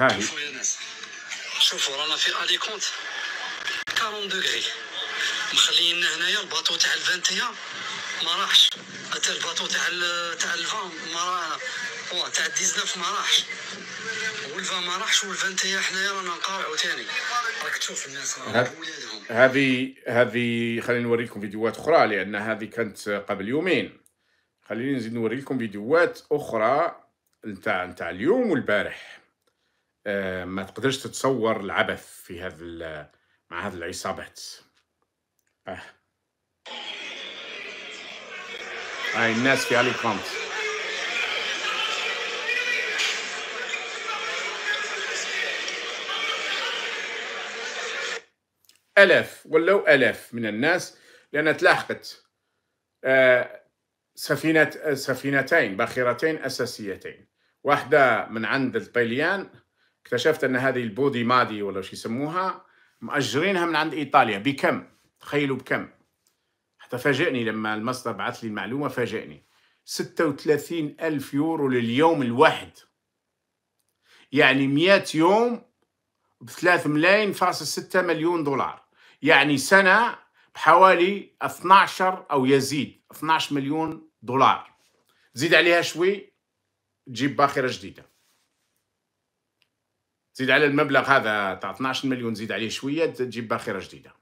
هاي شوفوا يا ناس شوفوا رانا في الي كونت 40 دوغري مخليين هنايا الباطو تاع ال 21 ما راحش حتى الباطو تاع تاع ال 20 ما راه واه تاع 19 ما راحش وال 20 ما راحش وال 21 حنايا رانا نقارعوا ثاني راك تشوف الناس ولادهم هذه هذه خليني نوريكم فيديوهات اخرى لان هذه كانت قبل يومين خليني نزيد نوريكم فيديوهات اخرى نتاع نتاع اليوم والبارح آه، ما تقدرش تتصور العبث في هذا مع هذه العصابات آه. هاي آه، الناس في علي كونت ألاف ولو ألاف من الناس لان تلاحقت آه، سفينة سفينتين باخرتين أساسيتين واحدة من عند الطليان اكتشفت ان هذه البودي مادي ولا شو يسموها مأجرينها من عند ايطاليا بكم تخيلوا بكم حتى فاجئني لما المصدر بعث لي المعلومه فاجئني 36 ألف يورو لليوم الواحد يعني 100 يوم ب 3 ملايين فاصل 6 مليون دولار يعني سنة بحوالي 12 أو يزيد 12 مليون دولار زيد عليها شوي تجيب باخرة جديدة تزيد على المبلغ هذا تاع 12 مليون زيد عليه شويه تجيب باخره جديده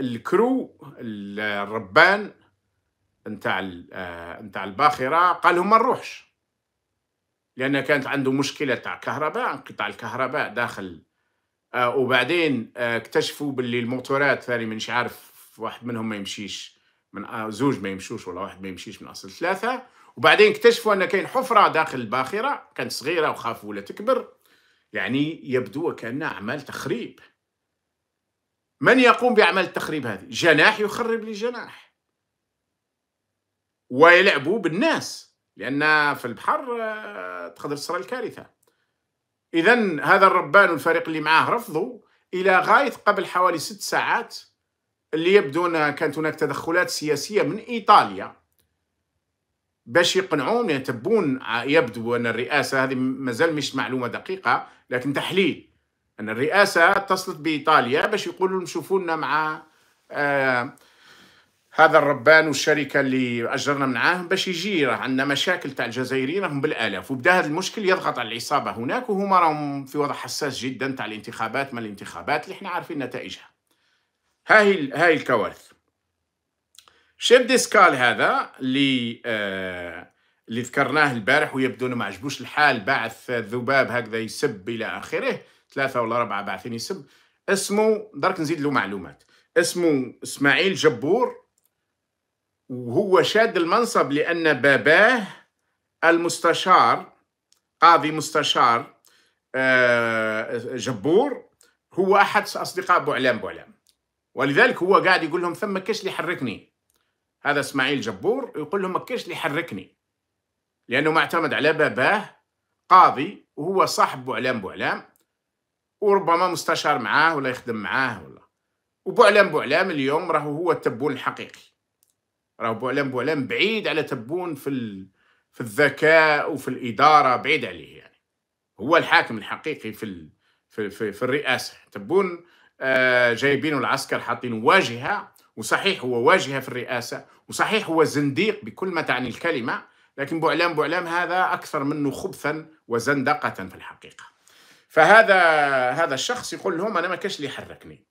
الكرو الربان نتاع آه، نتاع الباخره قال لهم ما نروحش لان كانت عنده مشكله تاع كهرباء انقطاع الكهرباء داخل آه، وبعدين آه، اكتشفوا باللي الموتورات ثاني مانيش عارف واحد منهم ما يمشيش من زوج ما يمشوش ولا واحد ما يمشيش من اصل ثلاثه وبعدين اكتشفوا ان كاين حفره داخل الباخره كانت صغيره وخافوا ولا تكبر يعني يبدو وكان اعمال تخريب من يقوم باعمال التخريب هذه جناح يخرب لي جناح ويلعبوا بالناس لان في البحر آه، تقدر تصرى الكارثه اذا هذا الربان والفريق اللي معاه رفضوا الى غايه قبل حوالي ست ساعات اللي يبدو ان كانت هناك تدخلات سياسيه من ايطاليا باش يقنعوهم يعني يتبون يبدو ان الرئاسه هذه مازال مش معلومه دقيقه لكن تحليل ان الرئاسه اتصلت بايطاليا باش يقولوا لهم شوفوا لنا مع آه هذا الربان والشركه اللي اجرنا معاهم باش يجي راه عندنا مشاكل تاع الجزائريين راهم بالالاف وبدا هذا المشكل يضغط على العصابه هناك وهما راهم في وضع حساس جدا تاع الانتخابات ما الانتخابات اللي احنا عارفين نتائجها هاي هاي الكوارث شيب ديسكال هذا اللي آه اللي ذكرناه البارح ويبدو انه ما عجبوش الحال بعث ذباب هكذا يسب الى اخره ثلاثه ولا اربعه باعثين يسب اسمه درك نزيد له معلومات اسمه اسماعيل جبور وهو شاد المنصب لان باباه المستشار قاضي مستشار آه جبور هو احد اصدقاء بوعلام بوعلام ولذلك هو قاعد يقول لهم ثم كاش اللي حركني هذا اسماعيل جبور يقول لهم مكاش اللي يحركني لانه معتمد على باباه قاضي وهو صاحب بوعلام بوعلام وربما مستشار معاه ولا يخدم معاه ولا وبوعلام بوعلام اليوم راهو هو التبون الحقيقي راهو بوعلام بوعلام بعيد على تبون في ال... في الذكاء وفي الاداره بعيد عليه يعني هو الحاكم الحقيقي في ال... في, في في الرئاسه تبون آه جايبينه العسكر حاطين واجهه وصحيح هو واجهة في الرئاسة وصحيح هو زنديق بكل ما تعني الكلمة لكن بوعلام بوعلام هذا أكثر منه خبثا وزندقة في الحقيقة فهذا هذا الشخص يقول لهم أنا ما كاش اللي يحركني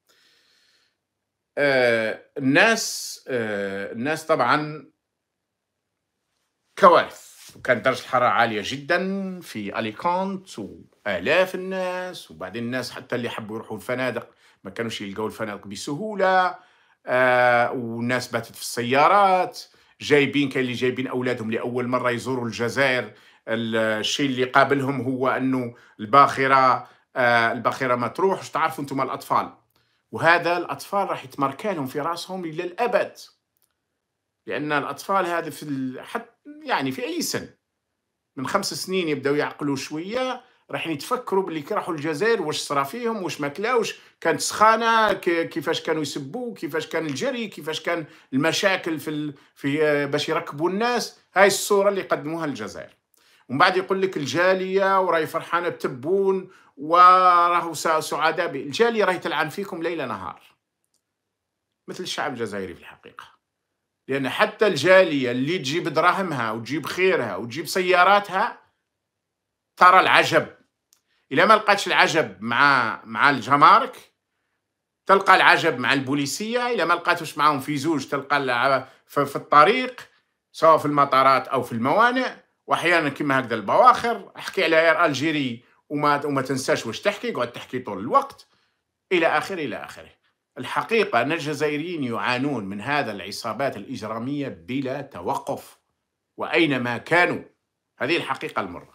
آه، الناس آه، الناس طبعا كوارث وكانت درجة الحرارة عالية جدا في اليكونت وآلاف الناس وبعدين الناس حتى اللي حبوا يروحوا الفنادق ما كانوش يلقوا الفنادق بسهولة آه، وناس والناس باتت في السيارات جايبين كاين اللي جايبين اولادهم لاول مره يزوروا الجزائر الشيء اللي قابلهم هو انه الباخره آه الباخره ما تروحش تعرفوا انتم الاطفال وهذا الاطفال راح يتماركى في راسهم الى الابد لان الاطفال هذا في ال... حتى يعني في اي سن من خمس سنين يبداو يعقلوا شويه رايحين يتفكروا باللي كي راحوا الجزائر واش صرا فيهم واش ما كلاوش كانت سخانه كيفاش كانوا يسبوا كيفاش كان الجري كيفاش كان المشاكل في ال... في باش يركبوا الناس هاي الصوره اللي قدموها الجزائر ومن بعد يقول لك الجاليه وراي فرحانه بتبون وراهو سعداء الجاليه راهي تلعن فيكم ليل نهار مثل الشعب الجزائري في الحقيقه لان حتى الجاليه اللي تجيب دراهمها وتجيب خيرها وتجيب سياراتها ترى العجب الا ما لقاتش العجب مع مع الجمارك تلقى العجب مع البوليسيه الا ما لقاتوش معاهم في زوج تلقى في الطريق سواء في المطارات او في الموانئ واحيانا كما هكذا البواخر احكي على اير الجيري وما وما تنساش واش تحكي قعد تحكي طول الوقت الى اخره الى اخره الحقيقه ان الجزائريين يعانون من هذا العصابات الاجراميه بلا توقف واينما كانوا هذه الحقيقه المره